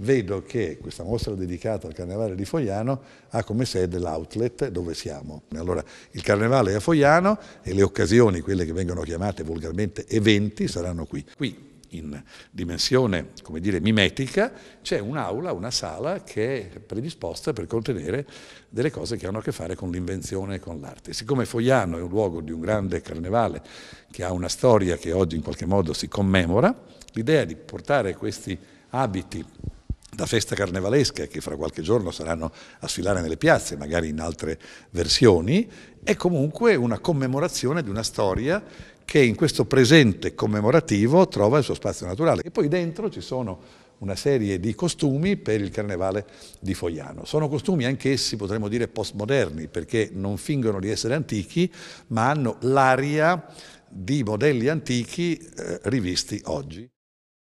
vedo che questa mostra dedicata al Carnevale di Fogliano ha come sede l'outlet dove siamo. Allora, il Carnevale è a Fogliano e le occasioni, quelle che vengono chiamate volgarmente eventi, saranno qui. Qui, in dimensione, come dire, mimetica, c'è un'aula, una sala che è predisposta per contenere delle cose che hanno a che fare con l'invenzione e con l'arte. Siccome Fogliano è un luogo di un grande carnevale che ha una storia che oggi in qualche modo si commemora, l'idea di portare questi abiti da festa carnevalesca che fra qualche giorno saranno a sfilare nelle piazze, magari in altre versioni, è comunque una commemorazione di una storia che in questo presente commemorativo trova il suo spazio naturale. E poi dentro ci sono una serie di costumi per il carnevale di Fogliano. Sono costumi anch'essi, potremmo dire, postmoderni, perché non fingono di essere antichi, ma hanno l'aria di modelli antichi eh, rivisti oggi.